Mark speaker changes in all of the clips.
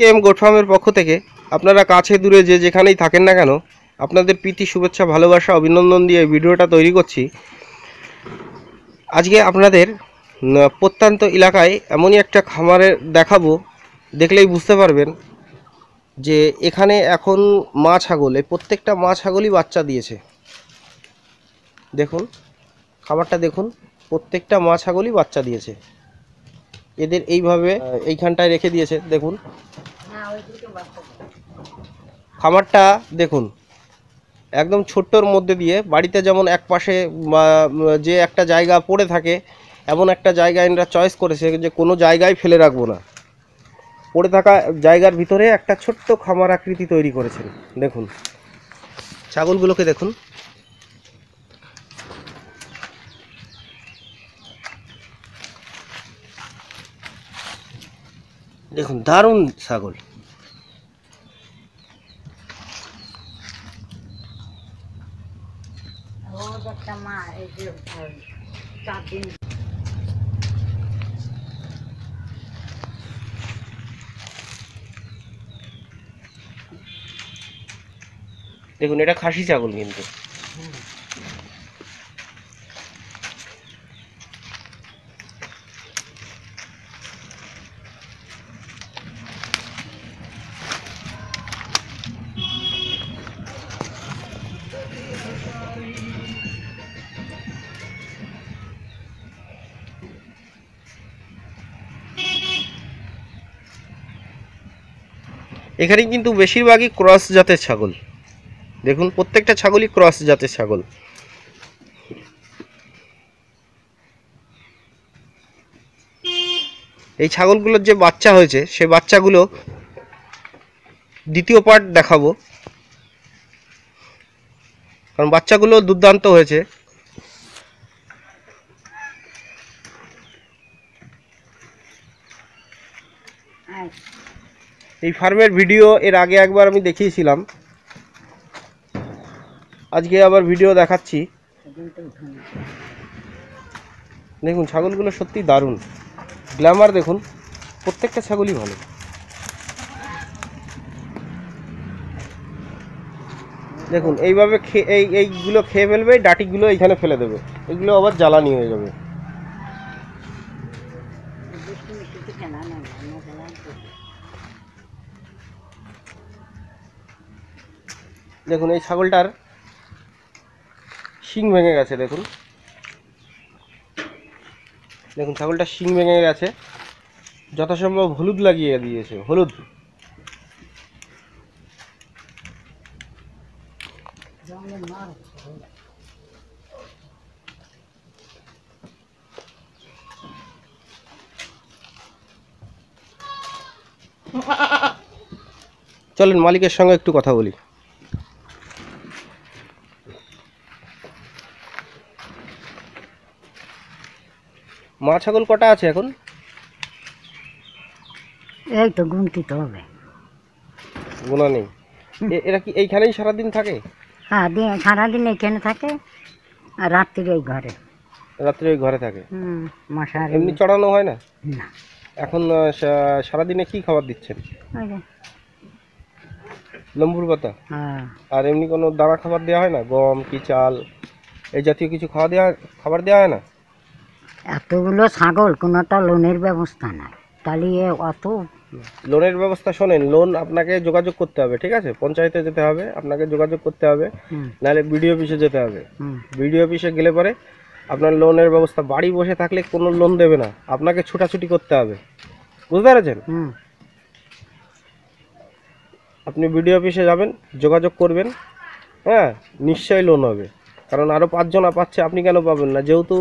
Speaker 1: K M গোটফার্মের পক্ষ থেকে আপনারা কাছে দূরে যে যেখানেই থাকেন না কেন আপনাদের প্রীতি শুভেচ্ছা ভালোবাসা অভিনন্দন দিয়ে ভিডিওটা তৈরি করছি আজকে আপনাদের প্রত্যন্ত এলাকায় এমনই একটা খামারের দেখাবো দেখলেই বুঝতে পারবেন যে এখানে এখন মা ছাগল এই প্রত্যেকটা মা ছাগলই বাচ্চা দিয়েছে দেখুন খাবারটা দেখুন প্রত্যেকটা মা ছাগলই বাচ্চা দিয়েছে এদের এইভাবে এইখানটায় রেখে দিয়েছে দেখুন খামারটা দেখুন একদম ছোট্টর মধ্যে দিয়ে বাড়িতে যেমন এক পাশে যে একটা জায়গা পড়ে থাকে এমন একটা জায়গা এনরা চয়েস করেছে যে কোনো জায়গায় ফেলে রাখবো না পড়ে থাকা জায়গার ভিতরে একটা ছোট্ট খামার আকৃতি তৈরি করেছেন দেখুন ছাগলগুলোকে দেখুন দেখুন দারুণ ছাগল দেখুন এটা খাসি ছাগল কিন্তু এখানে কিন্তু বেশিরভাগই ক্রস জাতের ছাগল দেখুন প্রত্যেকটা ছাগলই ক্রস জাতের ছাগল এই ছাগলগুলোর যে বাচ্চা হয়েছে সে বাচ্চাগুলো দ্বিতীয় পার্ট দেখাবো কারণ বাচ্চাগুলো দুর্দান্ত হয়েছে এই ফার্মের ভিডিও এর আগে একবার আমি দেখিয়েছিলাম আজকে আবার ভিডিও দেখাচ্ছি দেখুন ছাগলগুলো সত্যি দারুণ গ্ল্যামার দেখুন প্রত্যেকটা ছাগলই ভালো দেখুন এইভাবে খেয়ে এইগুলো খেয়ে ফেলবে ডাটিগুলো এইখানে ফেলে দেবে এগুলো আবার জ্বালানি হয়ে যাবে দেখুন এই ছাগলটার শিং ভেঙে গেছে দেখুন দেখুন ছাগলটা শিং ভেঙে গেছে যথাসম্ভব হলুদ লাগিয়ে দিয়েছে হলুদ চলেন মালিকের সঙ্গে একটু কথা বলি মা ছাগল কটা আছে এখন এই তো গুনতি তো হবে গোনা নেই এরা কি এইখানেই সারাদিন থাকে হ্যাঁ
Speaker 2: সারাদিন এখানে থাকে আর রাত্রি এই ঘরে
Speaker 1: রাত্রে ওই ঘরে থাকে
Speaker 2: হুম এমনি
Speaker 1: চড়ানো হয় না এখন সারাদিনে কি খাবার দিচ্ছেন ওই যে, লম্বুর পাতা হ্যাঁ। আর এমনি কোনো দানা খাবার দেওয়া হয় না গম কি চাল এই জাতীয় কিছু খাওয়া দেওয়া খাবার দেওয়া হয় না
Speaker 2: এতগুলো ছাগল কোনোটা লোনের ব্যবস্থা নাই তাহলে অত
Speaker 1: লোনের ব্যবস্থা শোনেন লোন আপনাকে যোগাযোগ করতে হবে ঠিক আছে পঞ্চায়েতে যেতে হবে আপনাকে যোগাযোগ করতে হবে নাহলে বিডিও অফিসে যেতে হবে বিডিও অফিসে গেলে পরে আপনার লোনের ব্যবস্থা বাড়ি বসে থাকলে কোনো লোন দেবে না আপনাকে ছুটাছুটি করতে হবে বুঝতে পেরেছেন আপনি বিডিও অফিসে যাবেন যোগাযোগ করবেন হ্যাঁ নিশ্চয়ই লোন হবে কারণ আরও পাঁচজন পাচ্ছে আপনি কেন পাবেন না যেহেতু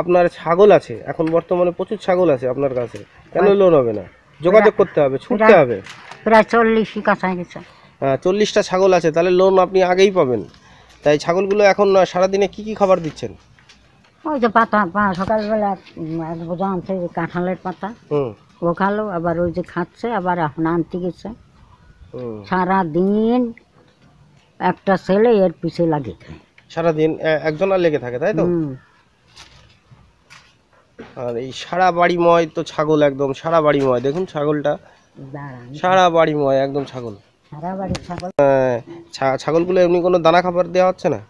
Speaker 1: আপনার ছাগল আছে এখন বর্তমানে প্রচুর ছাগল আছে আপনার কাছে কেন লোন হবে না যোগাযোগ করতে হবে ছুটতে হবে প্রায় চল্লিশই কাছায় গেছে হ্যাঁ চল্লিশটা ছাগল আছে তাহলে লোন আপনি আগেই পাবেন তাই ছাগলগুলো এখন সারাদিনে কি কি খাবার দিচ্ছেন
Speaker 2: ওই যে পাতা সকালবেলা আনছে কাঁঠালের পাতা ও খালো আবার ওই যে খাচ্ছে আবার এখন আনতে গেছে সারাদিন একটা ছেলে এর পিছে
Speaker 1: লাগে সারাদিন আর লেগে থাকে তাই তো আর এই সারা ময় তো ছাগল একদম সারা ময় দেখুন ছাগলটা সারা ময় একদম ছাগল হ্যাঁ, ছাগলগুলো এমনি কোনো দানা খাবার দেওয়া হচ্ছে না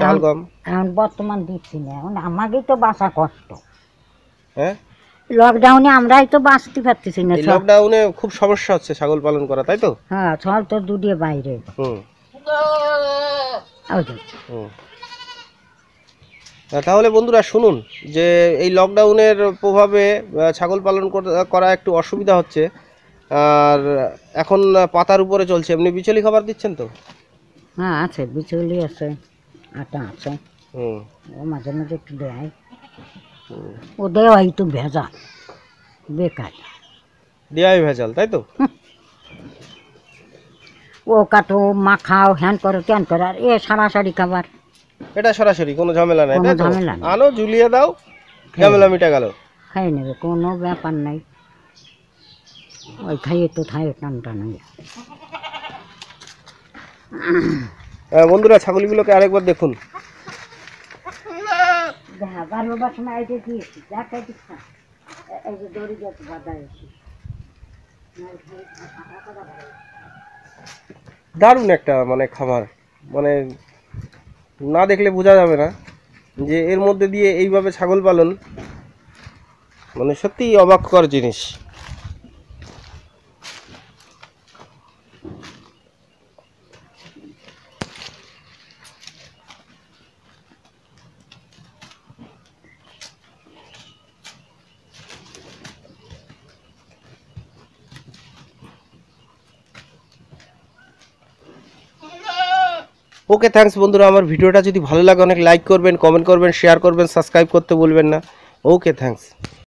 Speaker 1: চাল গম
Speaker 2: এখন বর্তমান দিচ্ছি না এখন আমাকেই তো বাসা কষ্ট লকডাউনে হ্যাঁ? আমরাই তো বাঁচতে পারতেছি না
Speaker 1: লকডাউনে খুব সমস্যা হচ্ছে ছাগল পালন করা তাই তো হ্যাঁ
Speaker 2: ছাগল তো দুটিয়ে বাইরে হুম
Speaker 1: হুম তাহলে বন্ধুরা শুনুন যে এই লকডাউনের প্রভাবে ছাগল পালন করা একটু অসুবিধা হচ্ছে আর এখন পাতার উপরে চলছে এমনি বিচলি খাবার দিচ্ছেন তো
Speaker 2: হ্যাঁ আছে বিচলি আছে আটা আছে হুম ও মাঝে মাঝে একটু দেয় ও দেওয়া একটু ভেজা বেকার
Speaker 1: দেওয়াই ভেজাল তাই তো
Speaker 2: ও কাটো মাখাও হ্যান করো ক্যান করো আর এ সারি
Speaker 1: খাবার এটা সরাসরি কোনো ঝামেলা নাই কোনো ঝামেলা নাই। আনো ঝুলিয়ে দাও ঝামেলা মিটা গেল
Speaker 2: খাই নেবে কোনো ব্যাপার নাই ওই খাইয়ে তো খাইয়ে
Speaker 1: টানটা নাই হয়ে হ্যাঁ, বন্ধুরা ছাগলগুলোকে আরেকবার দেখুন দেখা দারুণ একটা মানে খাবার মানে না দেখলে বোঝা যাবে না যে এর মধ্যে দিয়ে এইভাবে ছাগল পালন মানে সত্যিই অবাক কর জিনিস ওকে থ্যাংকস বন্ধুরা আমার ভিডিওটা যদি ভালো লাগে অনেক লাইক করবেন কমেন্ট করবেন শেয়ার করবেন সাবস্ক্রাইব করতে বলবেন না ওকে থ্যাংকস